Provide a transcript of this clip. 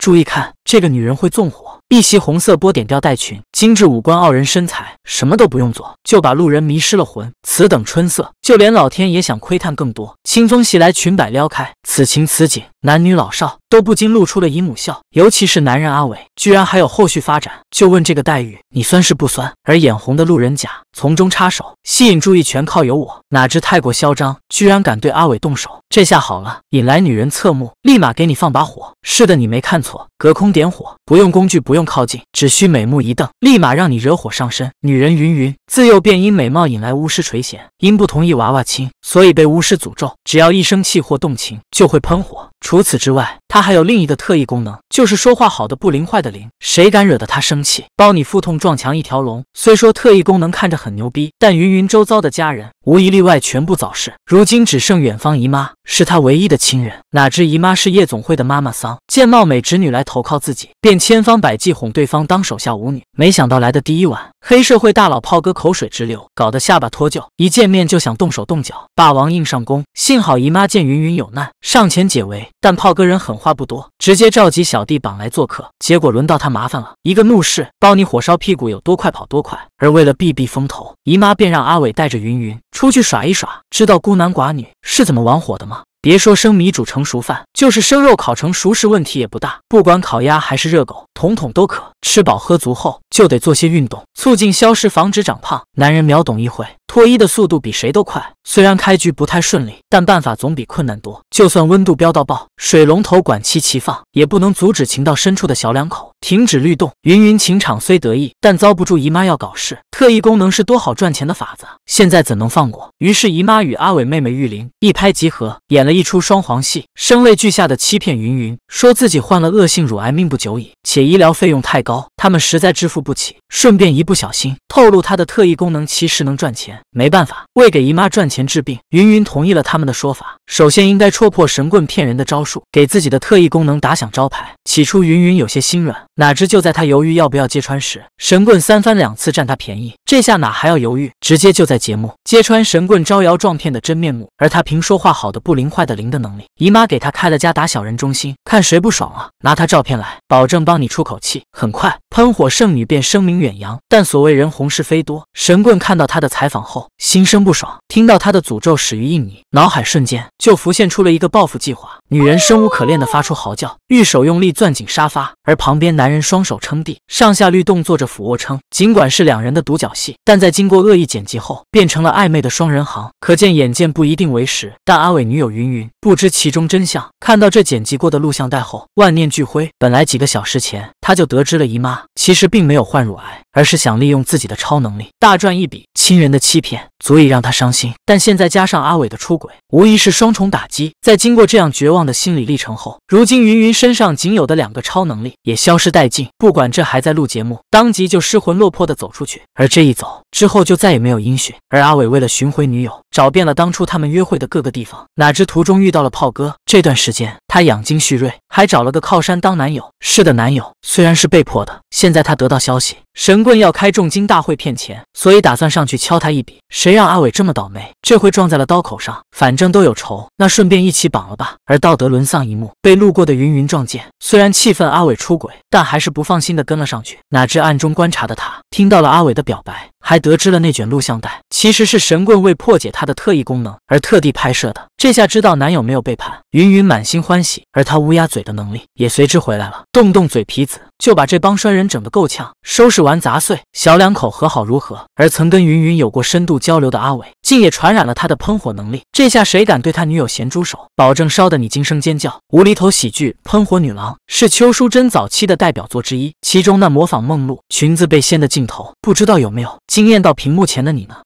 注意看，这个女人会纵火。一袭红色波点吊带裙，精致五官，傲人身材，什么都不用做，就把路人迷失了魂。此等春色，就连老天也想窥探更多。清风袭来，裙摆撩开，此情此景，男女老少都不禁露出了姨母笑。尤其是男人阿伟，居然还有后续发展。就问这个待遇，你酸是不酸？而眼红的路人甲从中插手，吸引注意，全靠有我。哪知太过嚣张，居然敢对阿伟动手。这下好了，引来女人侧目，立马给你放把火。是的，你没看错，隔空点火，不用工具，不用。靠近只需美目一瞪，立马让你惹火上身。女人云云自幼便因美貌引来巫师垂涎，因不同意娃娃亲，所以被巫师诅咒。只要一生气或动情，就会喷火。除此之外，她还有另一个特异功能，就是说话好的不灵，坏的灵。谁敢惹得她生气，包你腹痛撞墙一条龙。虽说特异功能看着很牛逼，但云云周遭的家人无一例外全部早逝，如今只剩远方姨妈是她唯一的亲人。哪知姨妈是夜总会的妈妈桑，见貌美侄女来投靠自己，便千方百计。哄对方当手下舞女，没想到来的第一晚，黑社会大佬炮哥口水直流，搞得下巴脱臼。一见面就想动手动脚，霸王硬上弓。幸好姨妈见云云有难，上前解围。但炮哥人狠话不多，直接召集小弟绑来做客。结果轮到他麻烦了，一个怒视包你火烧屁股，有多快跑多快。而为了避避风头，姨妈便让阿伟带着云云出去耍一耍。知道孤男寡女是怎么玩火的吗？别说生米煮成熟饭，就是生肉烤成熟食问题也不大。不管烤鸭还是热狗，统统都可。吃饱喝足后，就得做些运动，促进消食，防止长胖。男人秒懂一回。脱衣的速度比谁都快，虽然开局不太顺利，但办法总比困难多。就算温度飙到爆，水龙头管齐齐放，也不能阻止情到深处的小两口停止律动。云云情场虽得意，但遭不住姨妈要搞事。特异功能是多好赚钱的法子，现在怎能放过？于是姨妈与阿伟妹妹玉玲一拍即合，演了一出双簧戏，声泪俱下的欺骗云云，说自己患了恶性乳癌，命不久矣，且医疗费用太高，他们实在支付不起。顺便一不小心透露她的特异功能，其实能赚钱。没办法，为给姨妈赚钱治病，云云同意了他们的说法。首先应该戳破神棍骗人的招数，给自己的特异功能打响招牌。起初云云有些心软，哪知就在他犹豫要不要揭穿时，神棍三番两次占他便宜，这下哪还要犹豫？直接就在节目揭穿神棍招摇撞骗的真面目。而他凭说话好的不灵，坏的灵的能力，姨妈给他开了家打小人中心，看谁不爽了，拿他照片来，保证帮你出口气。很快，喷火圣女便声名远扬。但所谓人红是非多，神棍看到他的采访后。后心生不爽，听到他的诅咒始于印尼，脑海瞬间就浮现出了一个报复计划。女人生无可恋的发出嚎叫，玉手用力攥紧沙发，而旁边男人双手撑地，上下律动做着俯卧撑。尽管是两人的独角戏，但在经过恶意剪辑后，变成了暧昧的双人行。可见眼见不一定为实，但阿伟女友云云不知其中真相，看到这剪辑过的录像带后，万念俱灰。本来几个小时前。他就得知了姨妈其实并没有患乳癌，而是想利用自己的超能力大赚一笔。亲人的欺骗足以让他伤心，但现在加上阿伟的出轨，无疑是双重打击。在经过这样绝望的心理历程后，如今云云身上仅有的两个超能力也消失殆尽。不管这还在录节目，当即就失魂落魄的走出去。而这一走，之后就再也没有音讯，而阿伟为了寻回女友，找遍了当初他们约会的各个地方，哪知途中遇到了炮哥。这段时间他养精蓄锐，还找了个靠山当男友。是的，男友虽然是被迫的。现在他得到消息，神棍要开重金大会骗钱，所以打算上去敲他一笔。谁让阿伟这么倒霉，这回撞在了刀口上。反正都有仇，那顺便一起绑了吧。而道德沦丧一幕被路过的云云撞见，虽然气愤阿伟出轨，但还是不放心的跟了上去。哪知暗中观察的他听到了阿伟的表白。还得知了那卷录像带其实是神棍为破解他的特异功能而特地拍摄的。这下知道男友没有背叛，云云满心欢喜，而他乌鸦嘴的能力也随之回来了，动动嘴皮子。就把这帮衰人整得够呛，收拾完杂碎，小两口和好如何？而曾跟云云有过深度交流的阿伟，竟也传染了他的喷火能力。这下谁敢对他女友咸猪手？保证烧得你惊声尖叫！无厘头喜剧《喷火女郎》是邱淑贞早期的代表作之一，其中那模仿梦露裙子被掀的镜头，不知道有没有惊艳到屏幕前的你呢？